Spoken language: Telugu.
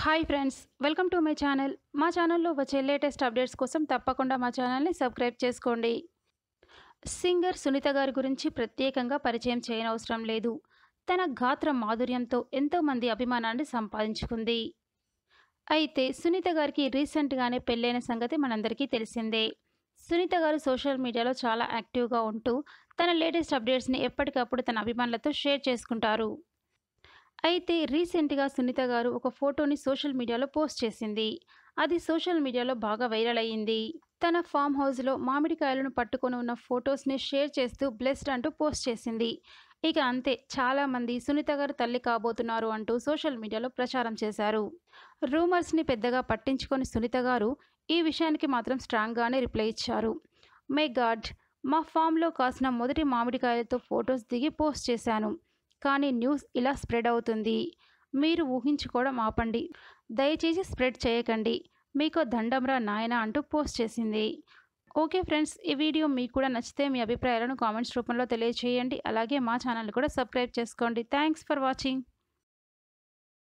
hi friends welcome to my channel మా ఛానల్లో వచ్చే లేటెస్ట్ అప్డేట్స్ కోసం తప్పకుండా మా ఛానల్ని సబ్స్క్రైబ్ చేసుకోండి సింగర్ సునీత గారి గురించి ప్రత్యేకంగా పరిచయం చేయనవసరం లేదు తన గాత్ర మాధుర్యంతో ఎంతోమంది అభిమానాన్ని సంపాదించుకుంది అయితే సునీత గారికి రీసెంట్గానే పెళ్ళైన సంగతి మనందరికీ తెలిసిందే సునీత గారు సోషల్ మీడియాలో చాలా యాక్టివ్గా ఉంటూ తన లేటెస్ట్ అప్డేట్స్ని ఎప్పటికప్పుడు తన అభిమానులతో షేర్ చేసుకుంటారు అయితే రీసెంట్గా సునీత గారు ఒక ఫోటోని సోషల్ మీడియాలో పోస్ట్ చేసింది అది సోషల్ మీడియాలో బాగా వైరల్ అయ్యింది తన ఫామ్ హౌస్లో మామిడికాయలను పట్టుకొని ఉన్న ఫొటోస్ని షేర్ చేస్తూ బ్లెస్డ్ అంటూ పోస్ట్ చేసింది ఇక అంతే చాలామంది సునీత గారు తల్లి కాబోతున్నారు అంటూ సోషల్ మీడియాలో ప్రచారం చేశారు రూమర్స్ని పెద్దగా పట్టించుకొని సునీత గారు ఈ విషయానికి మాత్రం స్ట్రాంగ్గానే రిప్లై ఇచ్చారు మే గాడ్ మా ఫామ్లో కాసిన మొదటి మామిడికాయలతో ఫొటోస్ దిగి పోస్ట్ చేశాను కానీ న్యూస్ ఇలా స్ప్రెడ్ అవుతుంది మీరు ఊహించుకోవడం ఆపండి దయచేసి స్ప్రెడ్ చేయకండి మీకు దండంరా నాయన అంటూ పోస్ట్ చేసింది ఓకే ఫ్రెండ్స్ ఈ వీడియో మీకు కూడా నచ్చితే మీ అభిప్రాయాలను కామెంట్స్ రూపంలో తెలియజేయండి అలాగే మా ఛానల్ కూడా సబ్స్క్రైబ్ చేసుకోండి థ్యాంక్స్ ఫర్ వాచింగ్